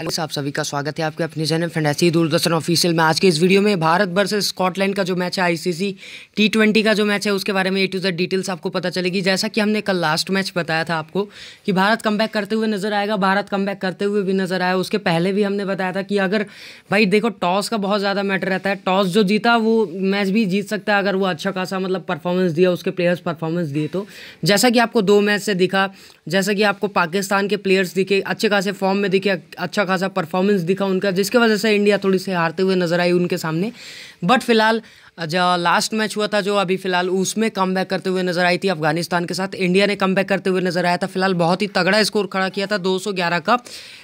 hello साहब सभी का स्वागत है आपके अपने चैनल फैंडेसी दूरदर्शन ऑफिशियल में आज के इस वीडियो में भारत वर्ष स्कॉटलैंड का जो मैच है आईसीसी टी ट्वेंटी का जो मैच है उसके बारे में ए टू जेड डिटेल्स आपको पता चलेगी जैसा कि हमने कल लास्ट मैच बताया था आपको कि भारत कम करते हुए नजर आएगा भारत कम करते हुए भी नजर आया उसके पहले भी हमने बताया था कि अगर भाई देखो टॉस का बहुत ज़्यादा मैटर रहता है टॉस जो जीता वो मैच भी जीत सकता है अगर वो अच्छा खासा मतलब परफॉर्मेंस दिया उसके प्लेयर्स परफॉर्मेंस दिए तो जैसा कि आपको दो मैच से दिखा जैसा कि आपको पाकिस्तान के प्लेयर्स दिखे अच्छे खासे फॉर्म में दिखे अच्छा खासा परफॉर्मेंस दिखा उनका जिसके वजह से इंडिया थोड़ी सी हारते हुए नजर आई उनके सामने बट फिलहाल जो लास्ट मैच हुआ था जो अभी फिलहाल उसमें कम बैक करते हुए नजर आई थी अफगानिस्तान के साथ इंडिया ने कम बैक करते हुए नजर आया था फिलहाल बहुत ही तगड़ा स्कोर खड़ा किया था 211 का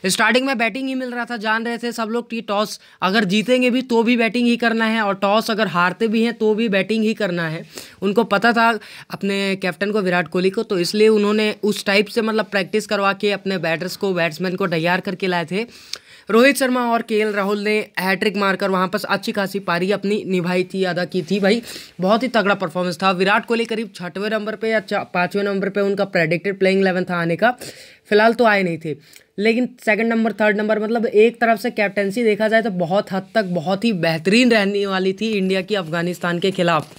स्टार्टिंग में बैटिंग ही मिल रहा था जान रहे थे सब लोग कि टॉस अगर जीतेंगे भी तो भी बैटिंग ही करना है और टॉस अगर हारते भी हैं तो भी बैटिंग ही करना है उनको पता था अपने कैप्टन को विराट कोहली को तो इसलिए उन्होंने उस टाइप से मतलब प्रैक्टिस करवा के अपने बैटर्स को बैट्समैन को तैयार करके लाए थे रोहित शर्मा और के राहुल ने हैट्रिक मारकर वहाँ पर अच्छी खासी पारी अपनी निभाई थी अदा की थी भाई बहुत ही तगड़ा परफॉर्मेंस था विराट कोहली करीब छठवें नंबर पर या पाँचवें नंबर पर उनका प्रेडिक्टेड प्लेइंग इलेवन था आने का फिलहाल तो आए नहीं थे लेकिन सेकंड नंबर थर्ड नंबर मतलब एक तरफ से कैप्टेंसी देखा जाए तो बहुत हद तक बहुत ही बेहतरीन रहने वाली थी इंडिया की अफगानिस्तान के खिलाफ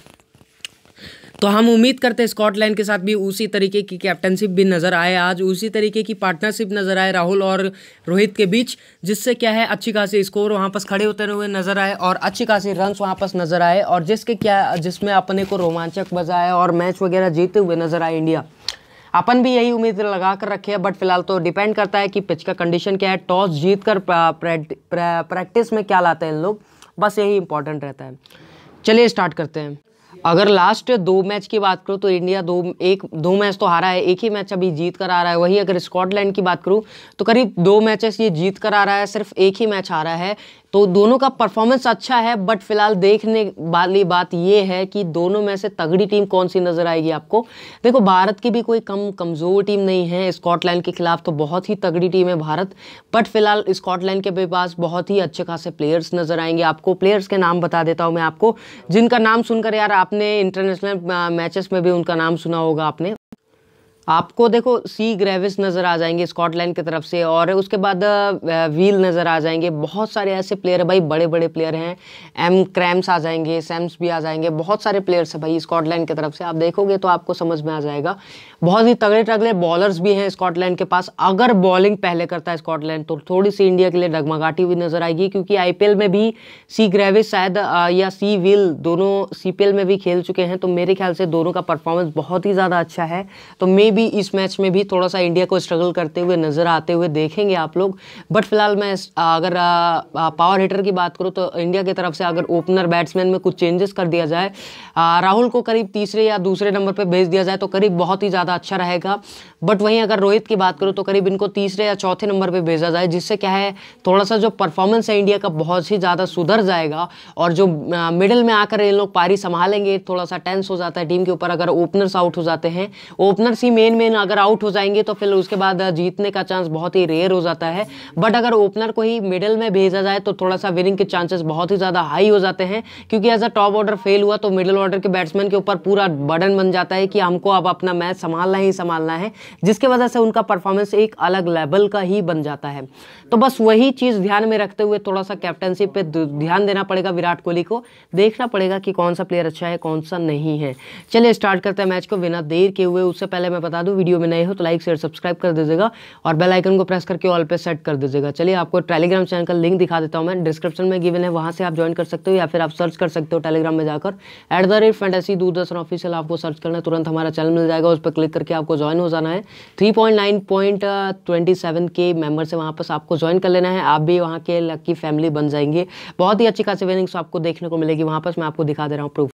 तो हम उम्मीद करते हैं स्कॉटलैंड के साथ भी उसी तरीके की कैप्टनशिप भी नज़र आए आज उसी तरीके की पार्टनरशिप नज़र आए राहुल और रोहित के बीच जिससे क्या है अच्छी खासी स्कोर वहाँ पर खड़े होते हुए नज़र आए और अच्छी खासी रन वहाँ पास नज़र आए और जिसके क्या जिसमें अपने को रोमांचक है और मैच वगैरह जीते हुए नज़र आए इंडिया अपन भी यही उम्मीद लगा कर रखे हैं बट फिलहाल तो डिपेंड करता है कि पिच का कंडीशन क्या है टॉस जीत कर प्रैक्टिस में क्या लाते हैं लोग बस यही इंपॉर्टेंट रहता है चलिए स्टार्ट करते हैं अगर लास्ट दो मैच की बात करूँ तो इंडिया दो एक दो मैच तो हारा है एक ही मैच अभी जीत कर आ रहा है वहीं अगर स्कॉटलैंड की बात करूँ तो करीब दो मैचेस ये जीत कर आ रहा है सिर्फ एक ही मैच हारा है तो दोनों का परफॉर्मेंस अच्छा है बट फिलहाल देखने वाली बात यह है कि दोनों में से तगड़ी टीम कौन सी नज़र आएगी आपको देखो भारत की भी कोई कम कमज़ोर टीम नहीं है स्कॉटलैंड के खिलाफ तो बहुत ही तगड़ी टीम है भारत बट फिलहाल स्कॉटलैंड के पास बहुत ही अच्छे खासे प्लेयर्स नज़र आएंगे आपको प्लेयर्स के नाम बता देता हूँ मैं आपको जिनका नाम सुनकर यार आपने इंटरनेशनल मैचेस में भी उनका नाम सुना होगा आपने आपको देखो सी ग्रेविस नज़र आ जाएंगे स्कॉटलैंड की तरफ से और उसके बाद व्हील नज़र आ जाएंगे बहुत सारे ऐसे प्लेयर भाई बड़े बड़े प्लेयर हैं एम क्रैम्स आ जाएंगे सैम्स भी आ जाएंगे बहुत सारे प्लेयर्स हैं भाई स्कॉटलैंड की तरफ से आप देखोगे तो आपको समझ में आ जाएगा बहुत ही तगड़े तगड़े बॉलर्स भी हैं स्कॉटलैंड के पास अगर बॉलिंग पहले करता है स्कॉटलैंड तो थोड़ी सी इंडिया के लिए डगमगाटी हुई नज़र आएगी क्योंकि आई में भी सी ग्रेविस शायद या सी व्हील दोनों सी में भी खेल चुके हैं तो मेरे ख्याल से दोनों का परफॉर्मेंस बहुत ही ज़्यादा अच्छा है तो मे भी इस मैच में भी थोड़ा सा इंडिया को स्ट्रगल करते हुए नज़र आते हुए देखेंगे आप लोग बट फिलहाल मैं अगर पावर हिटर की बात करूँ तो इंडिया की तरफ से अगर ओपनर बैट्समैन में कुछ चेंजेस कर दिया जाए राहुल को करीब तीसरे या दूसरे नंबर पर भेज दिया जाए तो करीब बहुत ही ज़्यादा अच्छा रहेगा बट वहीं अगर रोहित की बात करूँ तो करीब इनको तीसरे या चौथे नंबर पर भेजा जाए जिससे क्या है थोड़ा सा जो परफॉर्मेंस है इंडिया का बहुत ही ज़्यादा सुधर जाएगा और जो मिडिल में आकर इन लोग पारी संभालेंगे थोड़ा सा टेंस हो जाता है टीम के ऊपर अगर ओपनर्स आउट हो जाते हैं ओपनर्स ही मेन मेन मेन अगर आउट हो जाएंगे तो फिर उसके बाद जीतने का चांस बहुत ही रेयर हो जाता है बट अगर ओपनर को ही मिडिल में भेजा जाए तो थोड़ा सा विनिंग के चांसेस बहुत ही ज़्यादा हाई हो जाते हैं क्योंकि as a top order fail हुआ तो मिडिल ऑर्डर के बैट्समैन के ऊपर पूरा बर्डन बन जाता है कि हमको अब अपना मैच संभालना ही संभालना है जिसके वजह से उनका परफॉर्मेंस एक अलग लेवल का ही बन जाता है तो बस वही चीज़ ध्यान में रखते हुए थोड़ा सा कैप्टनशिप पे ध्यान देना पड़ेगा विराट कोहली को देखना पड़ेगा कि कौन सा प्लेयर अच्छा है कौन सा नहीं है चलिए स्टार्ट करते हैं मैच को बिना देर के हुए उससे पहले मैं बता बता दूँ वीडियो में नए हो तो लाइक शेयर सब्सक्राइब कर दीजिएगा और बेल आइकन को प्रेस करके ऑल पे सेट कर दीजिएगा चलिए आपको टेलीग्राम चैनल का लिंक दिखा देता हूँ मैं डिस्क्रिप्शन में गिवन है वहाँ से आप ज्वाइन कर सकते हो या फिर आप सर्च कर सकते हो टेलीग्राम में जाकर at the rate fantasy Doordarshan official आपको सर्च करना तुरंत हमारा चैनल मिल जाएगा उस पर क्लिक करके आपको ज्वाइन हो जाना है three point nine point twenty seven के मेंबर से वहाँ पर आपको ज्वाइन कर लेना है आप भी वहाँ के लक्की फैमिली बन जाएंगे बहुत ही अच्छी खासी विनिंग्स आपको देखने को मिलेगी वहाँ पर मैं आपको दिखा दे रहा हूँ प्रूफ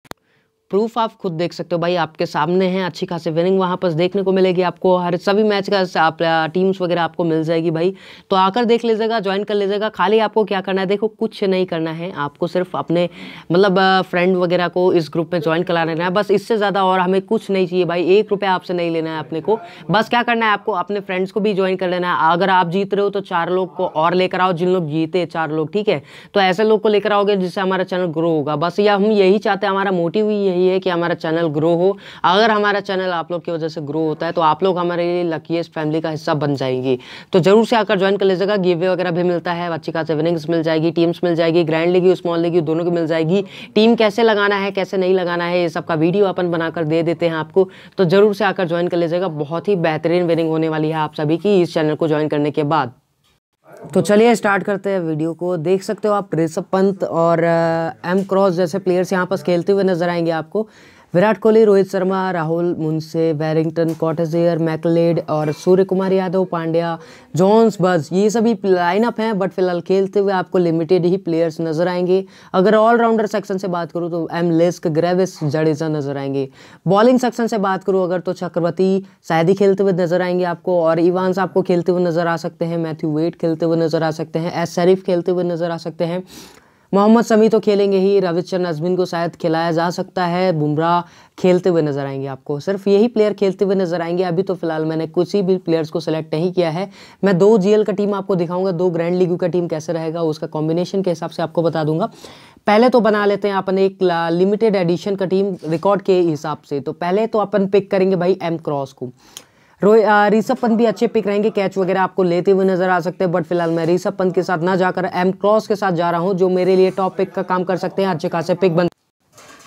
प्रूफ आप खुद देख सकते हो भाई आपके सामने हैं अच्छी खासी विनिंग वहाँ पर देखने को मिलेगी आपको हर सभी मैच का आप टीम्स वगैरह आपको मिल जाएगी भाई तो आकर देख लीजिएगा ज्वाइन कर लीजिएगा खाली आपको क्या करना है देखो कुछ नहीं करना है आपको सिर्फ अपने मतलब फ्रेंड वगैरह को इस ग्रुप में ज्वाइन करा लेना है बस इससे ज़्यादा और हमें कुछ नहीं चाहिए भाई एक रुपया आपसे नहीं लेना है अपने को बस क्या करना है आपको अपने फ्रेंड्स को भी ज्वाइन कर लेना है अगर आप जीत रहे हो तो चार लोग को और लेकर आओ जिन लोग जीते चार लोग ठीक है तो ऐसे लोग को लेकर आओगे जिससे हमारा चैनल ग्रो होगा बस या हम यही चाहते हैं हमारा मोटिव ही यही यही है कि हमारा चैनल ग्रो हो अगर हमारा चैनल आप लोग की वजह से ग्रो होता है तो आप लोग हमारे लिए लकीस्ट फैमिली का हिस्सा बन जाएंगी तो जरूर से आकर ज्वाइन कर लीजिएगा गिवे वगैरह भी मिलता है अच्छी खास विनिंग्स मिल जाएगी टीम्स मिल जाएगी ग्रैंड लीग स्मॉल लीग दोनों की मिल जाएगी टीम कैसे लगाना है कैसे नहीं लगाना है ये सब वीडियो अपन बनाकर दे देते हैं आपको तो जरूर से आकर ज्वाइन कर लीजिएगा बहुत ही बेहतरीन विनिंग होने वाली है आप सभी की इस चैनल को ज्वाइन करने के बाद तो चलिए स्टार्ट करते हैं वीडियो को देख सकते हो आप ऋषभ पंत और एम क्रॉस जैसे प्लेयर्स यहाँ पर खेलते हुए नजर आएंगे आपको Virat Kohli Rohit Sharma Rahul Munsey Berrington Coetzer MacLeod और सूर्य कुमार यादव पांड्या जॉन्स बज ये सभी लाइनअप हैं बट फिलहाल खेलते हुए आपको लिमिटेड ही प्लेयर्स नजर आएंगे अगर ऑलराउंडर सेक्शन से बात करूँ तो एम लेस्क ग्रेविस जडेजा नजर आएंगे बॉलिंग सेक्शन से बात करूँ अगर तो चक्रवर्ती शायद खेलते हुए नजर आएंगे आपको और इवानस आपको खेलते हुए नजर आ सकते हैं मैथ्यू वेट खेलते हुए नजर आ सकते हैं एस शरीफ खेलते हुए नजर आ सकते हैं मोहम्मद समी तो खेलेंगे ही चंद अजमिन को शायद खिलाया जा सकता है बुमराह खेलते हुए नजर आएंगे आपको सिर्फ यही प्लेयर खेलते हुए नजर आएंगे अभी तो फिलहाल मैंने कुछ ही भी प्लेयर्स को सिलेक्ट नहीं किया है मैं दो जीएल का टीम आपको दिखाऊंगा दो ग्रैंड लीग का टीम कैसे रहेगा उसका कॉम्बिनेशन के हिसाब से आपको बता दूंगा पहले तो बना लेते हैं अपन एक लिमिटेड एडिशन का टीम रिकॉर्ड के हिसाब से तो पहले तो अपन पिक करेंगे भाई एम क्रॉस को रोहित ऋषभ पंत भी अच्छे पिक रहेंगे कैच वगैरह आपको लेते हुए नजर आ सकते हैं बट फिलहाल मैं ऋषभ पंत के साथ ना जाकर एम क्रॉस के साथ जा रहा हूँ जो मेरे लिए टॉप पिक का काम कर सकते हैं अच्छे खासे पिक बन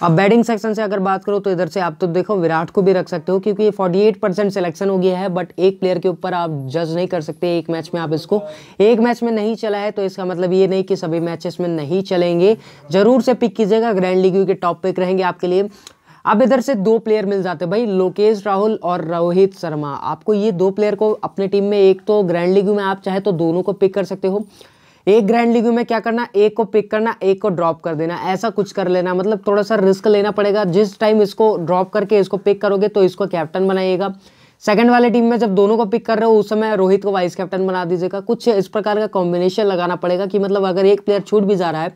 अब बैटिंग सेक्शन से अगर बात करो तो इधर से आप तो देखो विराट को भी रख सकते हो क्योंकि ये 48 परसेंट सिलेक्शन हो गया है बट एक प्लेयर के ऊपर आप जज नहीं कर सकते एक मैच में आप इसको एक मैच में नहीं चला है तो इसका मतलब ये नहीं कि सभी मैचेस में नहीं चलेंगे जरूर से पिक कीजिएगा ग्रैंड लीग के टॉप पिक रहेंगे आपके लिए अब इधर से दो प्लेयर मिल जाते भाई लोकेश राहुल और रोहित शर्मा आपको ये दो प्लेयर को अपने टीम में एक तो ग्रैंड लीग में आप चाहे तो दोनों को पिक कर सकते हो एक ग्रैंड लीग में क्या करना एक को पिक करना एक को ड्रॉप कर देना ऐसा कुछ कर लेना मतलब थोड़ा सा रिस्क लेना पड़ेगा जिस टाइम इसको ड्रॉप करके इसको पिक करोगे तो इसको कैप्टन बनाइएगा सेकंड वाले टीम में जब दोनों को पिक कर रहे हो उस समय रोहित को वाइस कैप्टन बना दीजिएगा कुछ इस प्रकार का कॉम्बिनेशन लगाना पड़ेगा कि मतलब अगर एक प्लेयर छूट भी जा रहा है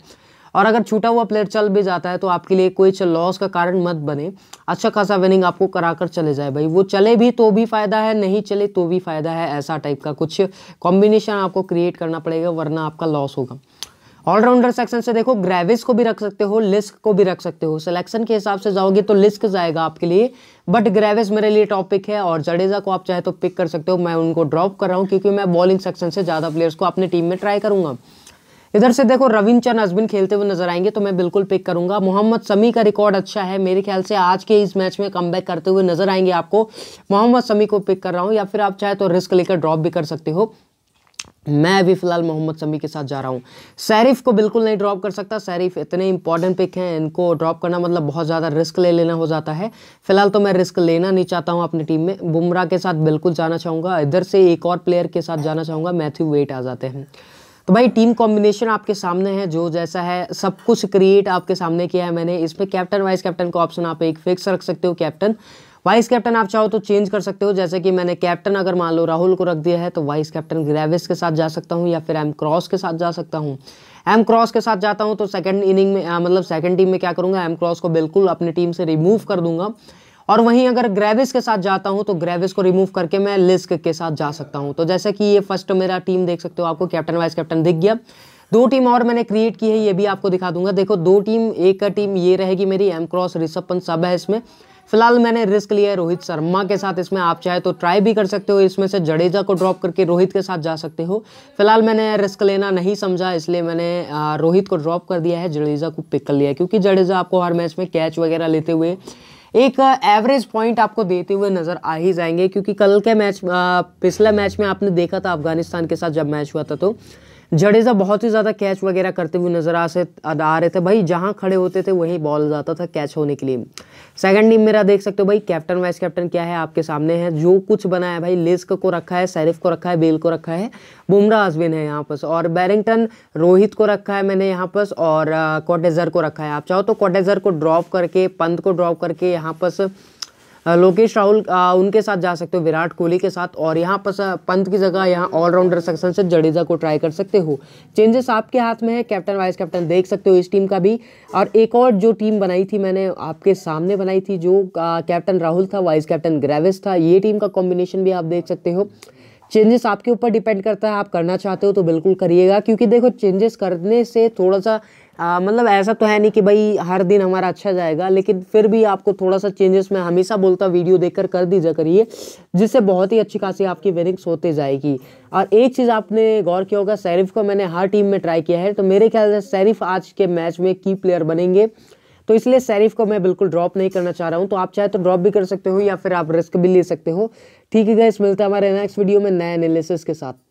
और अगर छूटा हुआ प्लेयर चल भी जाता है तो आपके लिए कोई लॉस का कारण मत बने अच्छा खासा विनिंग आपको करा कर चले जाए भाई वो चले भी तो भी फ़ायदा है नहीं चले तो भी फ़ायदा है ऐसा टाइप का कुछ कॉम्बिनेशन आपको क्रिएट करना पड़ेगा वरना आपका लॉस होगा ऑलराउंडर सेक्शन से देखो ग्रेविस को भी रख सकते हो लिस्क को भी रख सकते हो सिलेक्शन के हिसाब से जाओगे तो लिस्क जाएगा आपके लिए बट ग्रेविस मेरे लिए टॉपिक है और जडेजा को आप चाहे तो पिक कर सकते हो मैं उनको ड्रॉप कर रहा हूँ क्योंकि मैं बॉलिंग सेक्शन से ज़्यादा प्लेयर्स को अपनी टीम में ट्राई करूंगा इधर से देखो रविंचन अजबिन खेलते हुए नजर आएंगे तो मैं बिल्कुल पिक करूंगा मोहम्मद समी का रिकॉर्ड अच्छा है मेरे ख्याल से आज के इस मैच में कम करते हुए नजर आएंगे आपको मोहम्मद समी को पिक कर रहा हूँ या फिर आप चाहे तो रिस्क लेकर ड्रॉप भी कर सकते हो मैं अभी फ़िलहाल मोहम्मद समी के साथ जा रहा हूँ सैरिफ को बिल्कुल नहीं ड्रॉप कर सकता सैरिफ इतने इंपॉर्टेंट पिक हैं इनको ड्रॉप करना मतलब बहुत ज़्यादा रिस्क ले लेना हो जाता है फिलहाल तो मैं रिस्क लेना नहीं चाहता हूँ अपनी टीम में बुमराह के साथ बिल्कुल जाना चाहूँगा इधर से एक और प्लेयर के साथ जाना चाहूँगा मैथ्यू वेट आ जाते हैं तो भाई टीम कॉम्बिनेशन आपके सामने है जो जैसा है सब कुछ क्रिएट आपके सामने किया है मैंने इसमें कैप्टन वाइस कैप्टन का ऑप्शन आप एक फिक्स रख सकते हो कैप्टन वाइस कैप्टन आप चाहो तो चेंज कर सकते हो जैसे कि मैंने कैप्टन अगर मान लो राहुल को रख दिया है तो वाइस कैप्टन ग्रेविस के साथ जा सकता हूँ या फिर एम क्रॉस के साथ जा सकता हूँ एम क्रॉस के साथ जाता हूँ तो सेकंड इनिंग में मतलब सेकेंड टीम में क्या करूँगा एम क्रॉस को बिल्कुल अपनी टीम से रिमूव कर दूंगा और वहीं अगर ग्रेविस के साथ जाता हूँ तो ग्रेविस को रिमूव करके मैं लिस्क के साथ जा सकता हूँ तो जैसे कि ये फर्स्ट मेरा टीम देख सकते हो आपको कैप्टन वाइस कैप्टन दिख गया दो टीम और मैंने क्रिएट की है ये भी आपको दिखा दूंगा देखो दो टीम एक का टीम ये रहेगी मेरी एम क्रॉस ऋषभ पंत सब है इसमें फिलहाल मैंने रिस्क लिया है रोहित शर्मा के साथ इसमें आप चाहे तो ट्राई भी कर सकते हो इसमें से जडेजा को ड्रॉप करके रोहित के साथ जा सकते हो फिलहाल मैंने रिस्क लेना नहीं समझा इसलिए मैंने रोहित को ड्रॉप कर दिया है जडेजा को पिक कर लिया क्योंकि जडेजा आपको हर मैच में कैच वगैरह लेते हुए एक एवरेज पॉइंट आपको देते हुए नज़र आ ही जाएंगे क्योंकि कल के मैच पिछले मैच में आपने देखा था अफगानिस्तान के साथ जब मैच हुआ था तो जडेजा बहुत ही ज़्यादा कैच वगैरह करते हुए नज़र आ से आ रहे थे भाई जहाँ खड़े होते थे वहीं बॉल जाता था कैच होने के लिए सेकंड टीम मेरा देख सकते हो भाई कैप्टन वाइस कैप्टन क्या है आपके सामने है जो कुछ बना है भाई लिस्क को रखा है सैरिफ को रखा है बेल को रखा है बुमराह अजबिन है यहाँ पर और बैरिंगटन रोहित को रखा है मैंने यहाँ पर और कॉटेजर uh, को रखा है आप चाहो तो कॉटेजर को ड्रॉप करके पंत को ड्रॉप करके यहाँ पर लोकेश राहुल उनके साथ जा सकते हो विराट कोहली के साथ और यहाँ पर पंत की जगह यहाँ ऑलराउंडर सेक्शन से जडेजा को ट्राई कर सकते हो चेंजेस आपके हाथ में है कैप्टन वाइस कैप्टन देख सकते हो इस टीम का भी और एक और जो टीम बनाई थी मैंने आपके सामने बनाई थी जो कैप्टन राहुल था वाइस कैप्टन ग्रेविस था ये टीम का कॉम्बिनेशन भी आप देख सकते हो चेंजेस आपके ऊपर डिपेंड करता है आप करना चाहते हो तो बिल्कुल करिएगा क्योंकि देखो चेंजेस करने से थोड़ा सा आ, मतलब ऐसा तो है नहीं कि भाई हर दिन हमारा अच्छा जाएगा लेकिन फिर भी आपको थोड़ा सा चेंजेस मैं हमेशा बोलता वीडियो देखकर कर दीजिए करिए जिससे बहुत ही अच्छी खासी आपकी विनिंग्स होते जाएगी और एक चीज़ आपने गौर किया होगा सैरिफ को मैंने हर टीम में ट्राई किया है तो मेरे ख्याल से सैरिफ आज के मैच में की प्लेयर बनेंगे तो इसलिए सैरिफ को मैं बिल्कुल ड्रॉप नहीं करना चाह रहा हूँ तो आप चाहे तो ड्रॉप भी कर सकते हो या फिर आप रिस्क भी ले सकते हो ठीक है गैस मिलता है हमारे नेक्स्ट वीडियो में नए एनालिसिस के साथ